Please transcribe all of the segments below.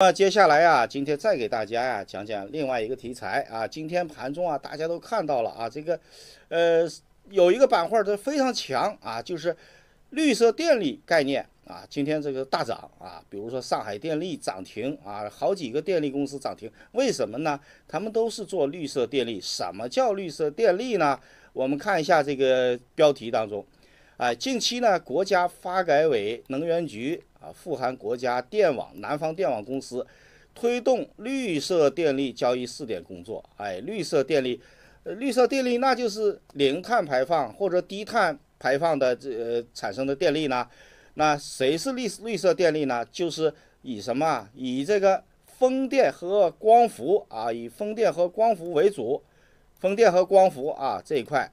那接下来呀，今天再给大家呀讲讲另外一个题材啊。今天盘中啊，大家都看到了啊，这个，呃，有一个板块它都非常强啊，就是绿色电力概念啊。今天这个大涨啊，比如说上海电力涨停啊，好几个电力公司涨停。为什么呢？他们都是做绿色电力。什么叫绿色电力呢？我们看一下这个标题当中，哎，近期呢，国家发改委能源局。啊！富含国家电网南方电网公司推动绿色电力交易试点工作。哎，绿色电力，呃，绿色电力那就是零碳排放或者低碳排放的这呃、产生的电力呢？那谁是绿绿色电力呢？就是以什么？以这个风电和光伏啊，以风电和光伏为主。风电和光伏啊，这一块，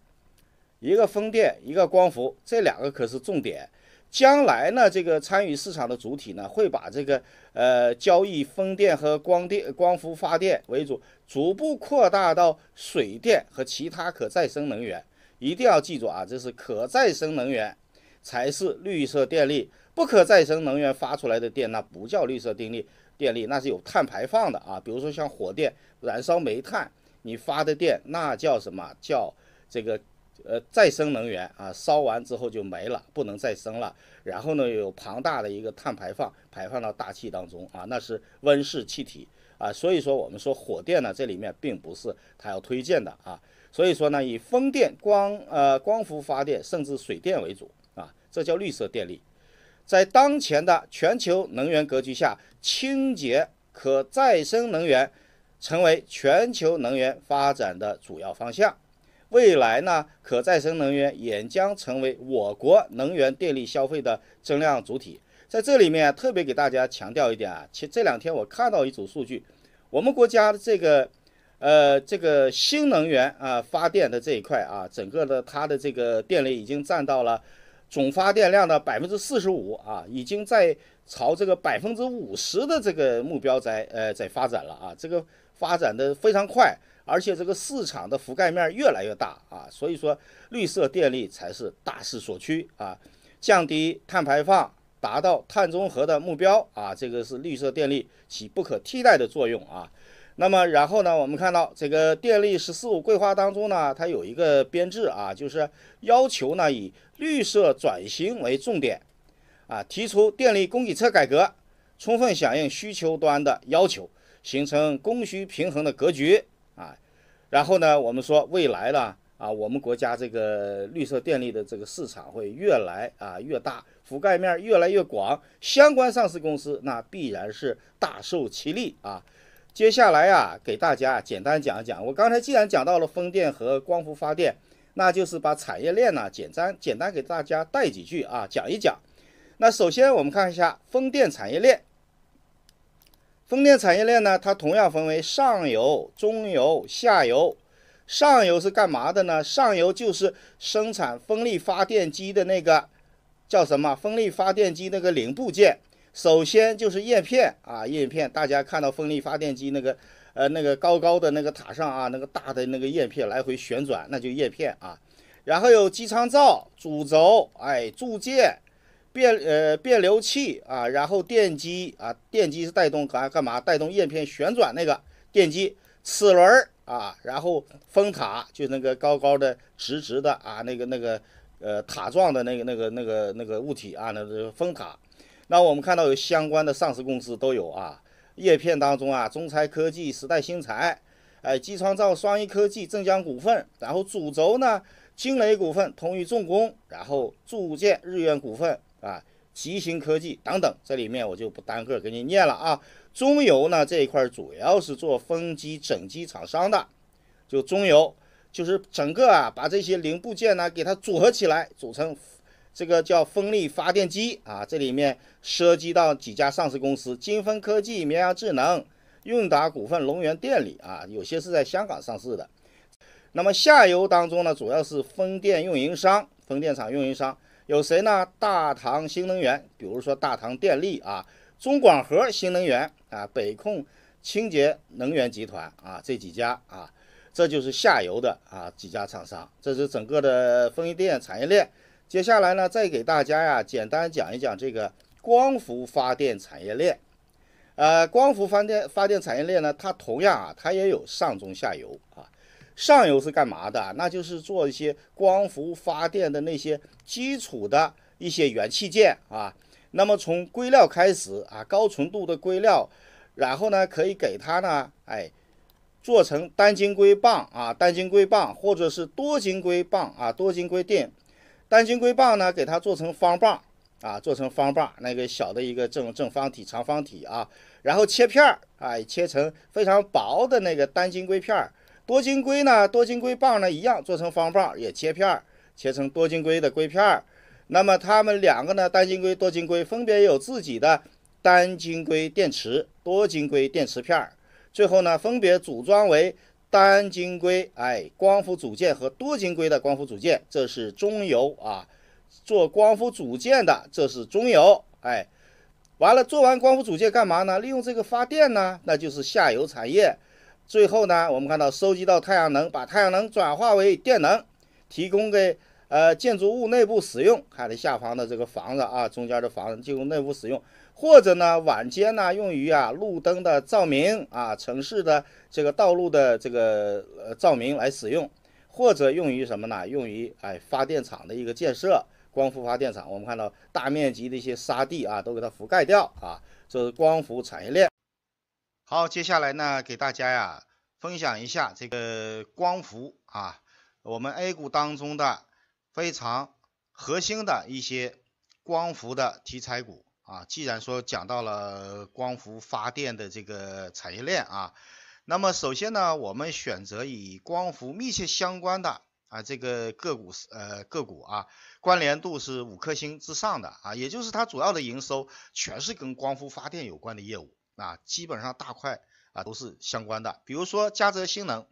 一个风电，一个光伏，这两个可是重点。将来呢，这个参与市场的主体呢，会把这个呃交易风电和光电光伏发电为主，逐步扩大到水电和其他可再生能源。一定要记住啊，这是可再生能源才是绿色电力，不可再生能源发出来的电那不叫绿色电力，电力那是有碳排放的啊。比如说像火电燃烧煤炭，你发的电那叫什么叫这个？呃，再生能源啊，烧完之后就没了，不能再生了。然后呢，有庞大的一个碳排放，排放到大气当中啊，那是温室气体啊。所以说，我们说火电呢，这里面并不是它要推荐的啊。所以说呢，以风电、光呃光伏发电，甚至水电为主啊，这叫绿色电力。在当前的全球能源格局下，清洁可再生能源成为全球能源发展的主要方向。未来呢，可再生能源也将成为我国能源电力消费的增量主体。在这里面，特别给大家强调一点啊，其这两天我看到一组数据，我们国家的这个，呃，这个新能源啊发电的这一块啊，整个的它的这个电力已经占到了总发电量的百分之四十五啊，已经在朝这个百分之五十的这个目标在呃在发展了啊，这个。发展的非常快，而且这个市场的覆盖面越来越大啊，所以说绿色电力才是大势所趋啊，降低碳排放，达到碳中和的目标啊，这个是绿色电力起不可替代的作用啊。那么然后呢，我们看到这个电力“十四五”规划当中呢，它有一个编制啊，就是要求呢以绿色转型为重点啊，提出电力供给侧改革，充分响应需求端的要求。形成供需平衡的格局啊，然后呢，我们说未来了啊，我们国家这个绿色电力的这个市场会越来啊越大，覆盖面越来越广，相关上市公司那必然是大受其利啊。接下来啊，给大家简单讲一讲，我刚才既然讲到了风电和光伏发电，那就是把产业链呢简单简单给大家带几句啊，讲一讲。那首先我们看一下风电产业链。风电产业链呢，它同样分为上游、中游、下游。上游是干嘛的呢？上游就是生产风力发电机的那个叫什么？风力发电机那个零部件，首先就是叶片啊，叶片。大家看到风力发电机那个呃那个高高的那个塔上啊，那个大的那个叶片来回旋转，那就叶片啊。然后有机舱罩、主轴，哎，铸件。变呃变流器啊，然后电机啊，电机是带动干干嘛？带动叶片旋转那个电机齿轮啊，然后风塔就那个高高的直直的啊，那个那个呃塔状的那个那个那个那个物体啊，那风塔。那我们看到有相关的上市公司都有啊，叶片当中啊，中材科技、时代新材、哎机床造、双一科技、镇江股份，然后主轴呢，金雷股份、同宇重工，然后铸件日元股份。啊，吉星科技等等，这里面我就不单个给你念了啊。中游呢这一块主要是做风机整机厂商的，就中游就是整个啊把这些零部件呢给它组合起来，组成这个叫风力发电机啊。这里面涉及到几家上市公司：金风科技、绵阳智能、运达股份、龙源电力啊，有些是在香港上市的。那么下游当中呢，主要是风电运营商、风电场运营商。有谁呢？大唐新能源，比如说大唐电力啊，中广核新能源啊，北控清洁能源集团啊，这几家啊，这就是下游的啊几家厂商。这是整个的风电产业链。接下来呢，再给大家呀简单讲一讲这个光伏发电产业链。呃，光伏发电发电产业链呢，它同样啊，它也有上中下游啊。上游是干嘛的？那就是做一些光伏发电的那些基础的一些元器件啊。那么从硅料开始啊，高纯度的硅料，然后呢可以给它呢，哎，做成单晶硅棒啊，单晶硅棒或者是多晶硅棒啊，多晶硅锭。单晶硅棒呢，给它做成方棒啊，做成方棒那个小的一个正正方体、长方体啊，然后切片儿啊，切成非常薄的那个单晶硅片儿。多晶硅呢，多晶硅棒呢，一样做成方棒，也切片，切成多晶硅的硅片。那么它们两个呢，单晶硅、多晶硅分别有自己的单晶硅电池、多晶硅电池片。最后呢，分别组装为单晶硅哎光伏组件和多晶硅的光伏组件。这是中游啊，做光伏组件的。这是中游哎，完了做完光伏组件干嘛呢？利用这个发电呢，那就是下游产业。最后呢，我们看到收集到太阳能，把太阳能转化为电能，提供给呃建筑物内部使用。看这下方的这个房子啊，中间的房子进入内部使用，或者呢，晚间呢用于啊路灯的照明啊，城市的这个道路的这个呃照明来使用，或者用于什么呢？用于哎发电厂的一个建设，光伏发电厂。我们看到大面积的一些沙地啊，都给它覆盖掉啊，这是光伏产业链。好，接下来呢，给大家呀分享一下这个光伏啊，我们 A 股当中的非常核心的一些光伏的题材股啊。既然说讲到了光伏发电的这个产业链啊，那么首先呢，我们选择与光伏密切相关的啊这个个股呃个股啊，关联度是五颗星之上的啊，也就是它主要的营收全是跟光伏发电有关的业务。啊，基本上大块啊都是相关的，比如说嘉泽新能，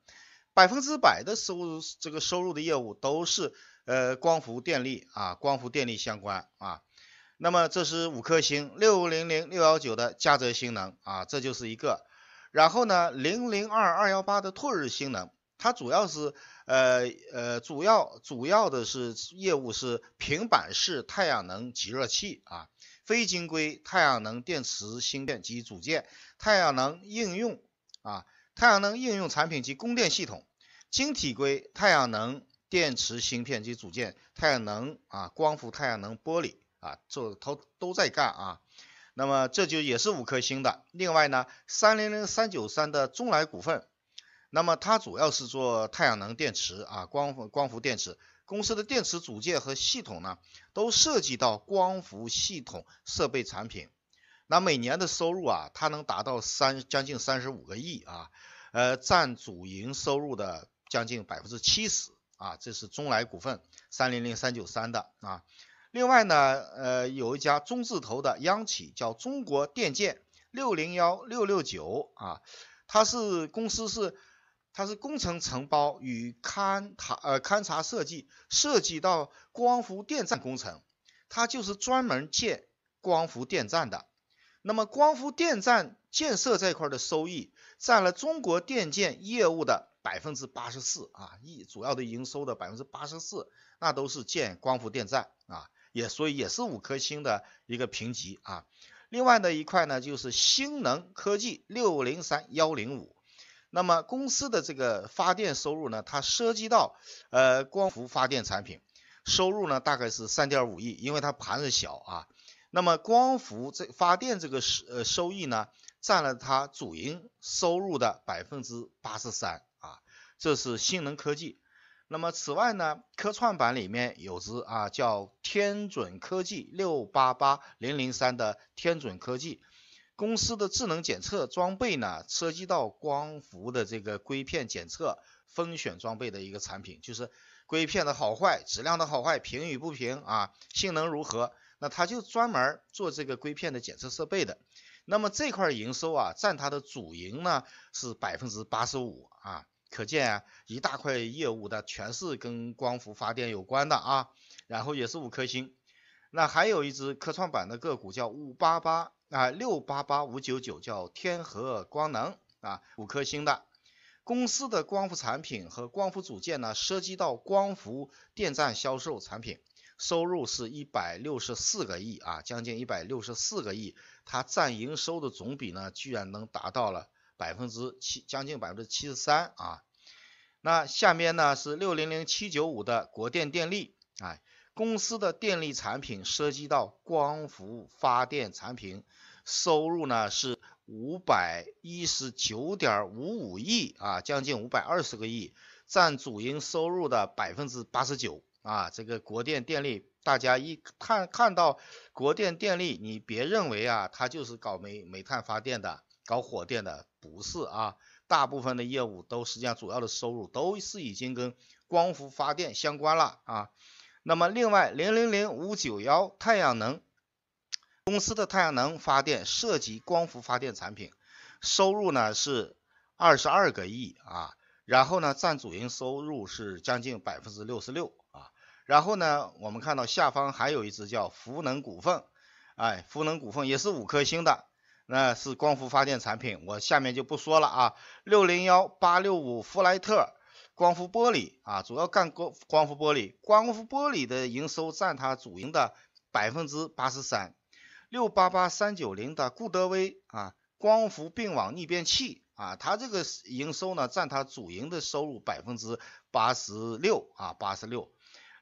百分之百的收入这个收入的业务都是呃光伏电力啊，光伏电力相关啊。那么这是五颗星六零零六幺九的嘉泽新能啊，这就是一个。然后呢，零零二二幺八的拓日新能，它主要是呃呃主要主要的是业务是平板式太阳能集热器啊。非晶硅太阳能电池芯片及组件，太阳能应用啊，太阳能应用产品及供电系统，晶体硅太阳能电池芯片及组件，太阳能啊，光伏太阳能玻璃啊，做都都在干啊，那么这就也是五颗星的。另外呢，三零零三九三的中来股份，那么它主要是做太阳能电池啊，光伏光伏电池。公司的电池组件和系统呢，都涉及到光伏系统设备产品。那每年的收入啊，它能达到三将近三十五个亿啊，呃，占主营收入的将近百分之七十啊。这是中来股份三零零三九三的啊。另外呢，呃，有一家中字头的央企叫中国电建六零幺六六九啊，它是公司是。它是工程承包与勘察，呃勘察设计涉及到光伏电站工程，它就是专门建光伏电站的。那么光伏电站建设这块的收益占了中国电建业务的百分之八十四啊，一主要的营收的百分之八十四，那都是建光伏电站啊，也所以也是五颗星的一个评级啊。另外的一块呢，就是星能科技六零三幺零五。那么公司的这个发电收入呢，它涉及到呃光伏发电产品收入呢，大概是三点五亿，因为它盘子小啊。那么光伏这发电这个收呃收益呢，占了它主营收入的百分之八十三啊，这是新能科技。那么此外呢，科创板里面有只啊叫天准科技六八八零零三的天准科技。公司的智能检测装备呢，涉及到光伏的这个硅片检测风选装备的一个产品，就是硅片的好坏、质量的好坏、平与不平啊、性能如何，那它就专门做这个硅片的检测设备的。那么这块营收啊，占它的主营呢是百分之八十五啊，可见啊一大块业务的全是跟光伏发电有关的啊。然后也是五颗星。那还有一只科创板的个股叫五八八。啊，六八八五九九叫天合光能啊，五颗星的公司的光伏产品和光伏组件呢，涉及到光伏电站销售产品，收入是一百六十四个亿啊，将近一百六十四个亿，它占营收的总比呢，居然能达到了百分之七，将近百分之七十三啊。那下面呢是六零零七九五的国电电力，哎。公司的电力产品涉及到光伏发电产品，收入呢是五百一十九点五五亿啊，将近五百二十个亿，占主营收入的百分之八十九啊。这个国电电力，大家一看看到国电电力，你别认为啊，它就是搞煤煤炭发电的，搞火电的，不是啊，大部分的业务都实际上主要的收入都是已经跟光伏发电相关了啊。那么另外，零零零五九幺太阳能公司的太阳能发电涉及光伏发电产品，收入呢是二十二个亿啊，然后呢占主营收入是将近百分之六十六啊，然后呢我们看到下方还有一只叫福能股份，哎福能股份也是五颗星的，那是光伏发电产品，我下面就不说了啊，六零幺八六五弗莱特。光伏玻璃啊，主要干光光伏玻璃，光伏玻璃的营收占它主营的百分之八十三，六八八三九零的固德威啊，光伏并网逆变器啊，它这个营收呢占它主营的收入百分之八十六啊八十六，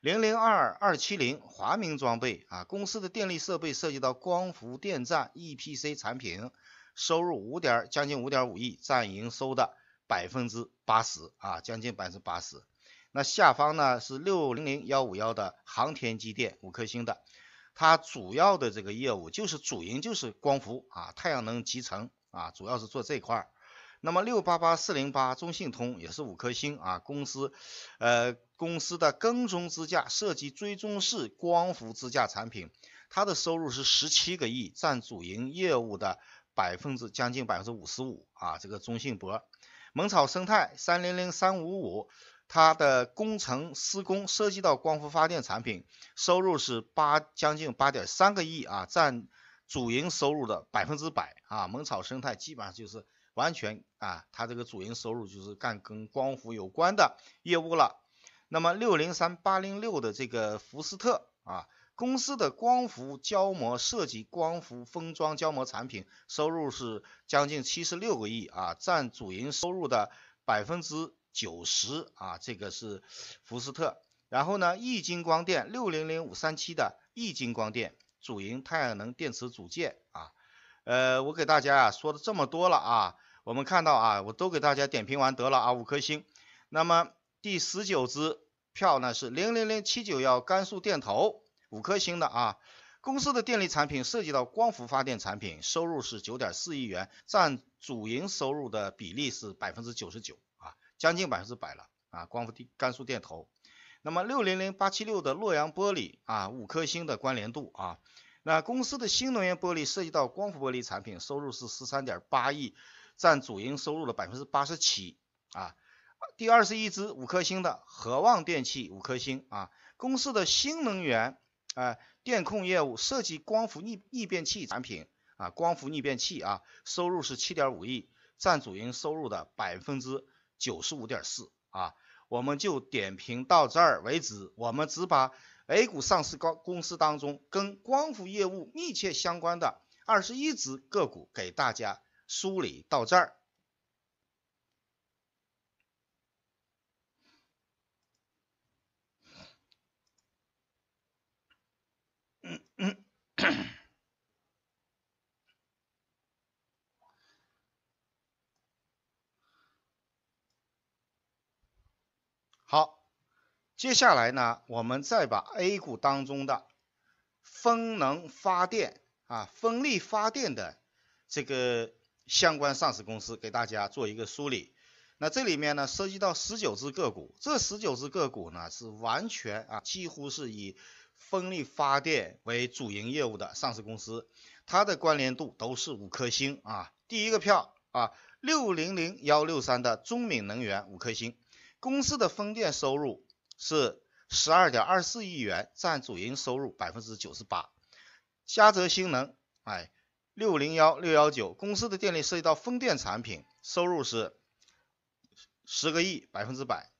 零零二二七零华明装备啊，公司的电力设备涉及到光伏电站 EPC 产品，收入五点将近五点五亿，占营收的。百分之八十啊，将近百分之八十。那下方呢是六零零幺五幺的航天机电五颗星的，它主要的这个业务就是主营就是光伏啊，太阳能集成啊，主要是做这块儿。那么六八八四零八中信通也是五颗星啊，公司，呃，公司的跟踪支架设计追踪式光伏支架产品，它的收入是十七个亿，占主营业务的百分之将近百分之五十五啊，这个中信博。蒙草生态三零零三五五，它的工程施工涉及到光伏发电产品，收入是八将近八点三个亿啊，占主营收入的百分之百啊。蒙草生态基本上就是完全啊，它这个主营收入就是干跟光伏有关的业务了。那么六零三八零六的这个福斯特啊。公司的光伏胶膜涉及光伏封装胶膜产品，收入是将近七十六个亿啊，占主营收入的百分之九十啊，这个是福斯特。然后呢，易晶光电六零零五三七的易晶光电主营太阳能电池组件啊，呃，我给大家啊说的这么多了啊，我们看到啊，我都给大家点评完得了啊，五颗星。那么第十九只票呢是零零零七九幺甘肃电投。五颗星的啊，公司的电力产品涉及到光伏发电产品，收入是九点四亿元，占主营收入的比例是百分之九十九啊，将近百分之百了啊。光伏地甘肃电投，那么六零零八七六的洛阳玻璃啊，五颗星的关联度啊，那公司的新能源玻璃涉及到光伏玻璃产品，收入是十三点八亿，占主营收入的百分之八十七啊。第二十一只五颗星的合望电器，五颗星啊，公司的新能源。啊，电控业务涉及光伏逆逆变器产品啊，光伏逆变器啊，收入是七点五亿，占主营收入的百分之九十五点四啊。我们就点评到这儿为止，我们只把 A 股上市公公司当中跟光伏业务密切相关的二十一只个股给大家梳理到这儿。好，接下来呢，我们再把 A 股当中的风能发电啊、风力发电的这个相关上市公司给大家做一个梳理。那这里面呢，涉及到十九只个股，这十九只个股呢，是完全啊，几乎是以。风力发电为主营业务的上市公司，它的关联度都是五颗星啊。第一个票啊，六零零幺六三的中闽能源五颗星，公司的风电收入是十二点二四亿元，占主营收入百分之九十八。嘉泽新能，哎，六零幺六幺九，公司的电力涉及到风电产品，收入是十个亿，百分之百。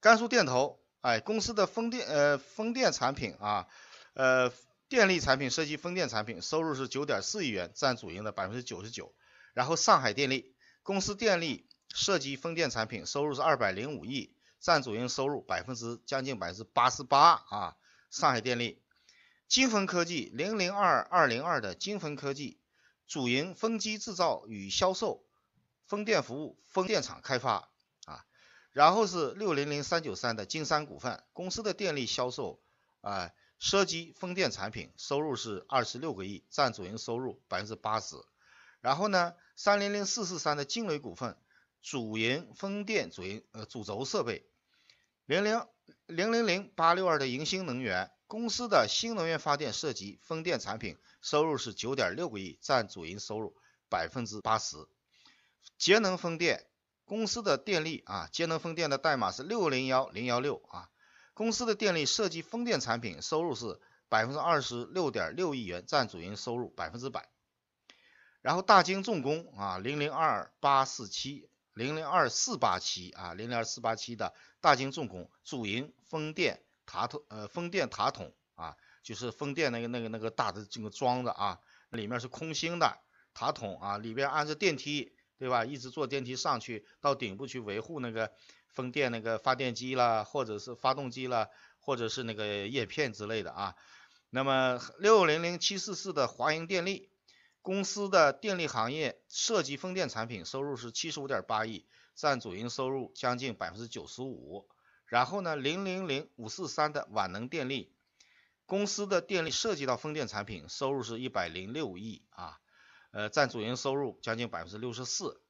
甘肃电投。哎，公司的风电呃风电产品啊，呃电力产品涉及风电产品收入是九点四亿元，占主营的百分之九十九。然后上海电力公司电力涉及风电产品收入是二百零五亿，占主营收入百分之将近百分之八十八啊。上海电力金风科技零零二二零二的金风科技主营风机制造与销售，风电服务，风电场开发。然后是六零零三九三的金山股份，公司的电力销售，啊涉及风电产品，收入是二十六个亿，占主营收入百分之八十。然后呢，三零零四四三的金雷股份，主营风电主营呃主轴设备。零零零零零八六二的银星能源，公司的新能源发电涉及风电产品，收入是九点六个亿，占主营收入百分之八十，节能风电。公司的电力啊，节能风电的代码是六零幺零幺六啊。公司的电力涉及风电产品，收入是百分之二十六点六亿元，占主营收入百分之百。然后大金重工啊，零零二八四七零零二四八七啊，零零二四八七的大金重工主营风电塔筒，呃，风电塔筒啊，就是风电那个那个那个大的这个装子啊，里面是空心的塔筒啊，里边安着电梯。对吧？一直坐电梯上去，到顶部去维护那个风电那个发电机啦，或者是发动机啦，或者是那个叶片之类的啊。那么六零零七四四的华英电力公司的电力行业涉及风电产品收入是七十五点八亿，占主营收入将近百分之九十五。然后呢，零零零五四三的皖能电力公司的电力涉及到风电产品收入是一百零六亿啊。呃，占主营收入将近百分之六十四，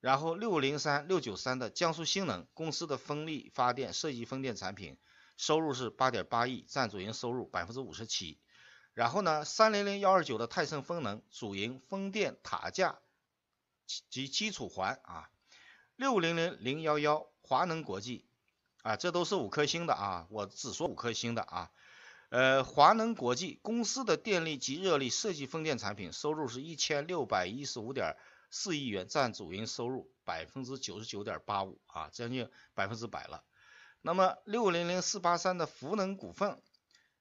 然后六零三六九三的江苏新能公司的风力发电设计风电产品收入是八点八亿，占主营收入百分之五十七，然后呢，三零零幺二九的泰盛风能主营风电塔架及基础环啊，六零零零幺幺华能国际啊，这都是五颗星的啊，我只说五颗星的啊。呃，华能国际公司的电力及热力设计风电产品收入是1615.4亿元，占主营收入99.85%，啊，将近百分之百了。那么600483的福能股份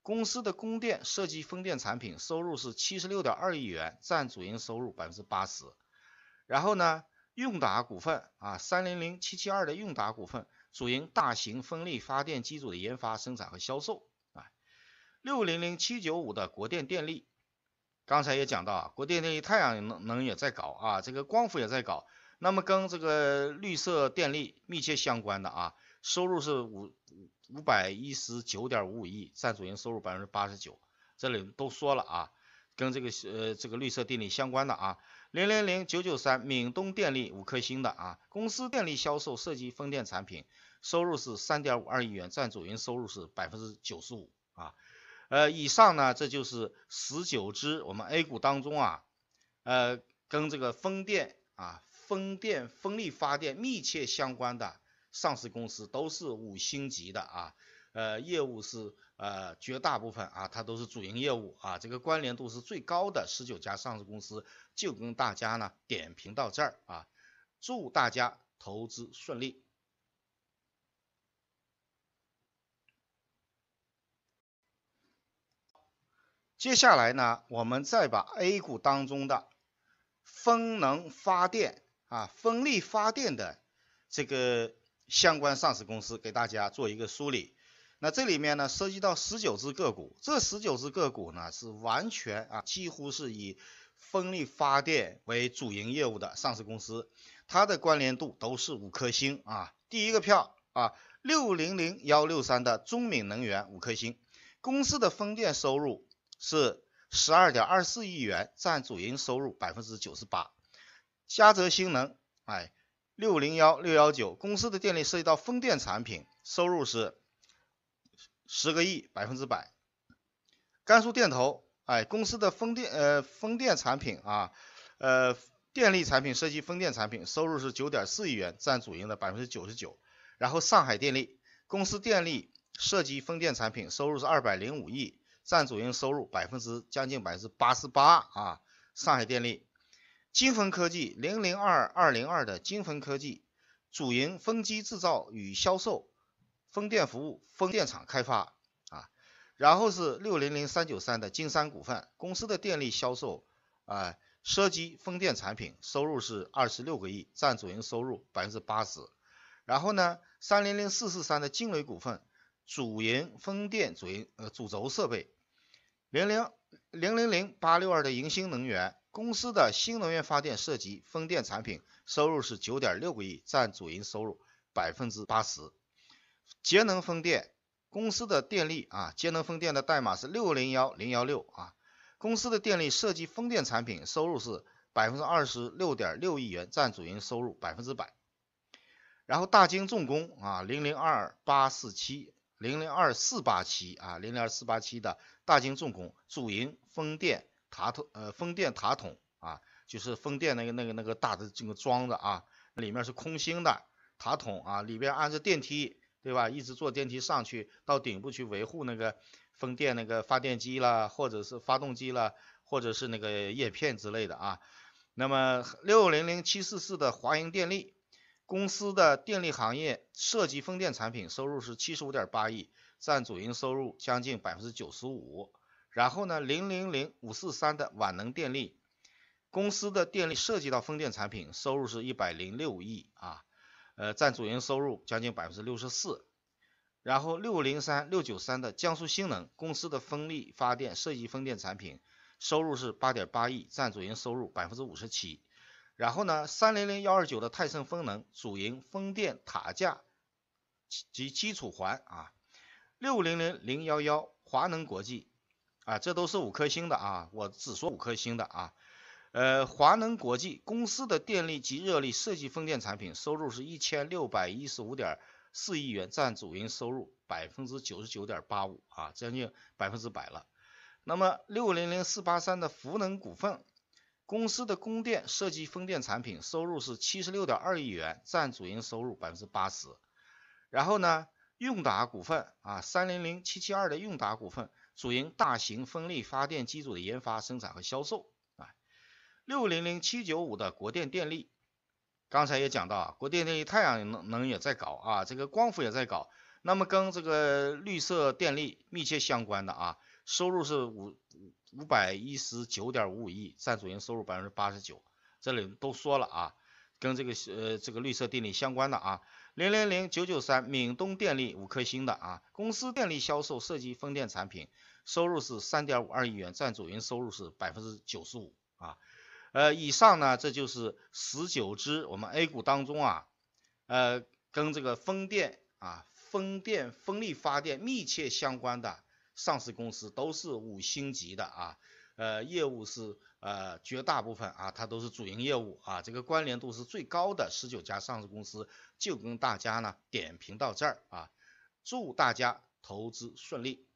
公司的供电设计风电产品收入是76.2亿元，占主营收入80%。然后呢，用达股份啊，300772的用达股份主营大型风力发电机组的研发、生产和销售。六零零七九五的国电电力，刚才也讲到啊，国电电力太阳能能也在搞啊，这个光伏也在搞，那么跟这个绿色电力密切相关的啊，收入是五五百一十九点五五亿，占主营收入百分之八十九，这里都说了啊，跟这个呃这个绿色电力相关的啊，零零零九九三闽东电力五颗星的啊，公司电力销售涉及风电产品，收入是三点五二亿元，占主营收入是百分之九十五啊。呃，以上呢，这就是十九只我们 A 股当中啊，呃，跟这个风电啊、风电、风力发电密切相关的上市公司都是五星级的啊，呃，业务是呃绝大部分啊，它都是主营业务啊，这个关联度是最高的十九家上市公司，就跟大家呢点评到这儿啊，祝大家投资顺利。接下来呢，我们再把 A 股当中的风能发电啊，风力发电的这个相关上市公司给大家做一个梳理。那这里面呢，涉及到十九只个股，这十九只个股呢是完全啊，几乎是以风力发电为主营业务的上市公司，它的关联度都是五颗星啊。第一个票啊，六零零幺六三的中闽能源五颗星，公司的风电收入。是十二点二四亿元，占主营收入百分之九十八。嘉泽新能，哎，六零幺六幺九公司的电力涉及到风电产品，收入是十个亿，百分之百。甘肃电投，哎，公司的风电呃风电产品啊，呃电力产品涉及风电产品，收入是九点四亿元，占主营的百分之九十九。然后上海电力公司电力涉及风电产品，收入是二百零五亿。占主营收入百分之将近百分之八十八啊！上海电力、金风科技零零二二零二的金风科技主营风机制造与销售、风电服务、风电场开发啊。然后是六零零三九三的金山股份，公司的电力销售啊涉及风电产品，收入是二十六个亿，占主营收入百分之八十。然后呢，三零零四四三的金雷股份主营风电主营呃主轴设备。零零零零零八六二的银星能源公司的新能源发电涉及风电产品，收入是九点六个亿，占主营收入百分之八十。节能风电公司的电力啊，节能风电的代码是六零幺零幺六啊，公司的电力涉及风电产品，收入是百分之二十六点六亿元，占主营收入百分之百。然后大金重工啊，零零二八四七。零零二四八七啊，零零二四八七的大金重工主营风电塔筒，呃，风电塔筒啊，就是风电那个那个那个大的这个桩子啊，里面是空心的塔筒啊，里边安着电梯对吧？一直坐电梯上去到顶部去维护那个风电那个发电机啦，或者是发动机啦，或者是那个叶片之类的啊。那么六零零七四四的华英电力。公司的电力行业涉及风电产品收入是七十五点八亿，占主营收入将近百分之九十五。然后呢，零零零五四三的皖能电力，公司的电力涉及到风电产品收入是一百零六亿啊，呃，占主营收入将近百分之六十四。然后六零三六九三的江苏新能公司的风力发电涉及风电产品收入是八点八亿，占主营收入百分之五十七。然后呢，三零零幺二九的泰盛风能主营风电塔架及基础环啊，六零零零幺幺华能国际啊，这都是五颗星的啊，我只说五颗星的啊，呃，华能国际公司的电力及热力设计风电产品收入是一千六百一十五点四亿元，占主营收入百分之九十九点八五啊，将近百分之百了。那么六零零四八三的福能股份。公司的供电涉及风电产品，收入是七十六点二亿元，占主营收入百分之八十。然后呢，用达股份啊，三零零七七二的用达股份，主营大型风力发电机组的研发、生产和销售啊。六零零七九五的国电电力，刚才也讲到啊，国电电力太阳能能也在搞啊，这个光伏也在搞。那么跟这个绿色电力密切相关的啊。收入是五五百一十九点五五亿，占主营收入百分之八十九。这里都说了啊，跟这个呃这个绿色电力相关的啊，零零零九九三闽东电力五颗星的啊，公司电力销售涉及风电产品，收入是三点五二亿元，占主营收入是百分之九十五啊。呃，以上呢，这就是十九只我们 A 股当中啊，呃，跟这个风电啊风电风力发电密切相关的。上市公司都是五星级的啊，呃，业务是呃绝大部分啊，它都是主营业务啊，这个关联度是最高的。十九家上市公司就跟大家呢点评到这儿啊，祝大家投资顺利。